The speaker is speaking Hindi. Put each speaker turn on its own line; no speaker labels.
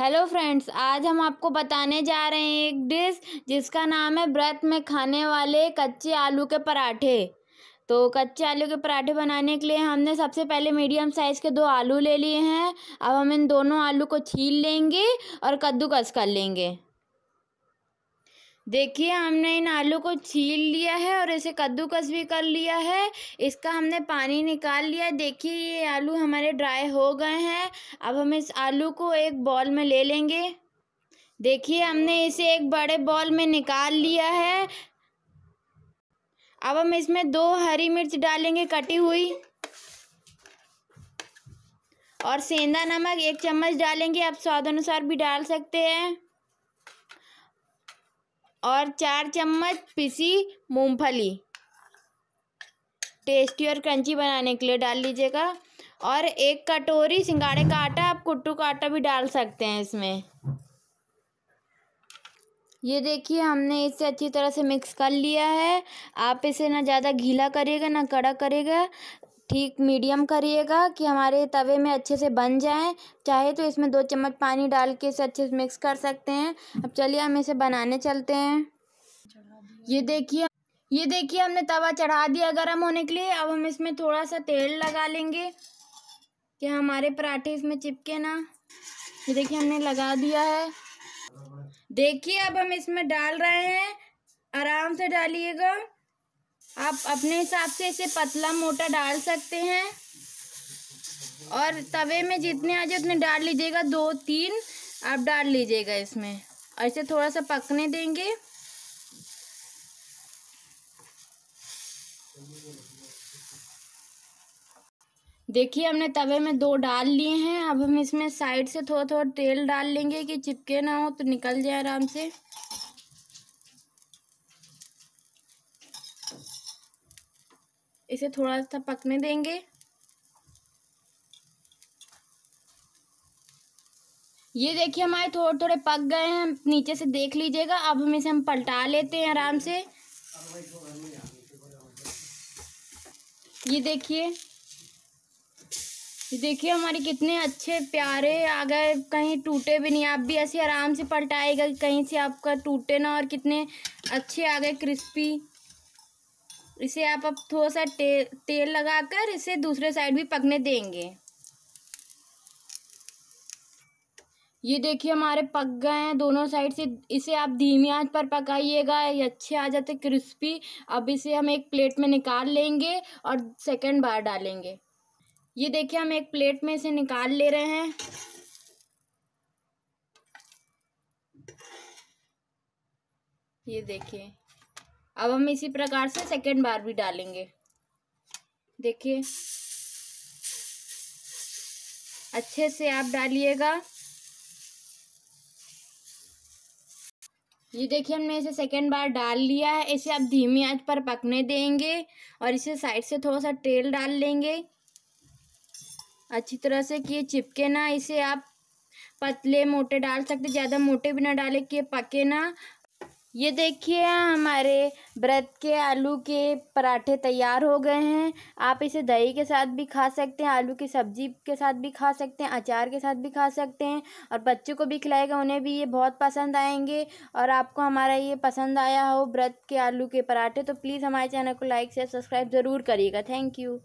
हेलो फ्रेंड्स आज हम आपको बताने जा रहे हैं एक डिश जिसका नाम है व्रत में खाने वाले कच्चे आलू के पराठे तो कच्चे आलू के पराठे बनाने के लिए हमने सबसे पहले मीडियम साइज़ के दो आलू ले लिए हैं अब हम इन दोनों आलू को छील लेंगे और कद्दूकस कर लेंगे देखिए हमने इन आलू को छील लिया है और इसे कद्दूकस भी कर लिया है इसका हमने पानी निकाल लिया देखिए ये आलू हमारे ड्राई हो गए हैं अब हम इस आलू को एक बॉल में ले लेंगे देखिए हमने इसे एक बड़े बॉल में निकाल लिया है अब हम इसमें दो हरी मिर्च डालेंगे कटी हुई और सेंधा नमक एक चम्मच डालेंगे आप स्वाद अनुसार भी डाल सकते हैं और चार चम्मच पिसी मूंगफली टेस्टी और क्रंची बनाने के लिए डाल लीजिएगा और एक कटोरी सिंगाड़े का आटा आप कुट्टू का आटा भी डाल सकते हैं इसमें ये देखिए हमने इसे अच्छी तरह से मिक्स कर लिया है आप इसे ना ज़्यादा गीला करिएगा ना कड़ा करेगा ठीक मीडियम करिएगा कि हमारे तवे में अच्छे से बन जाए चाहे तो इसमें दो चम्मच पानी डाल के इसे अच्छे से मिक्स कर सकते हैं अब चलिए हम इसे बनाने चलते हैं ये देखिए ये देखिए हमने तवा चढ़ा दिया गर्म होने के लिए अब हम इसमें थोड़ा सा तेल लगा लेंगे कि हमारे पराठे इसमें चिपके ना ये देखिए हमने लगा दिया है देखिए अब हम इसमें डाल रहे हैं आराम से डालिएगा आप अपने हिसाब से इसे पतला मोटा डाल सकते हैं और तवे में जितने आ जाए उतने डाल लीजिएगा दो तीन आप डाल लीजिएगा इसमें और इसे थोड़ा सा पकने देंगे देखिए हमने तवे में दो डाल लिए हैं अब हम इसमें साइड से थोड़ा थोड़ा तेल डाल लेंगे कि चिपके ना हो तो निकल जाए आराम से इसे थोड़ा सा पकने देंगे ये देखिए हमारे थोड़े थोड़े पक गए हैं नीचे से देख लीजिएगा अब हम इसे हम पलटा लेते हैं आराम से ये देखिए ये देखिए हमारे कितने अच्छे प्यारे आ गए कहीं टूटे भी नहीं आप भी ऐसे आराम से पलटाएगा कहीं से आपका टूटे ना और कितने अच्छे आ गए क्रिस्पी इसे आप अब थोड़ा सा ते, तेल लगाकर इसे दूसरे साइड भी पकने देंगे ये देखिए हमारे पक गए हैं दोनों साइड से इसे आप धीमी आंच पर पकाइएगा ये अच्छे आ जाते क्रिस्पी अब इसे हम एक प्लेट में निकाल लेंगे और सेकंड बार डालेंगे ये देखिए हम एक प्लेट में इसे निकाल ले रहे हैं ये देखिए अब हम इसी प्रकार से सेकेंड बार भी डालेंगे देखिए अच्छे से आप डालिएगा ये देखिए हमने इसे सेकेंड बार डाल लिया है इसे आप धीमी आंच पर पकने देंगे और इसे साइड से थोड़ा सा तेल डाल लेंगे अच्छी तरह से कि ये चिपके ना इसे आप पतले मोटे डाल सकते ज़्यादा मोटे भी ना डालें कि ये पके ना ये देखिए हमारे व्रत के आलू के पराठे तैयार हो गए हैं आप इसे दही के साथ भी खा सकते हैं आलू की सब्जी के साथ भी खा सकते हैं अचार के साथ भी खा सकते हैं और बच्चों को भी खिलाएगा उन्हें भी ये बहुत पसंद आएंगे और आपको हमारा ये पसंद आया हो व्रत के आलू के पराठे तो प्लीज़ हमारे चैनल को लाइक शेयर सब्सक्राइब ज़रूर करिएगा थैंक यू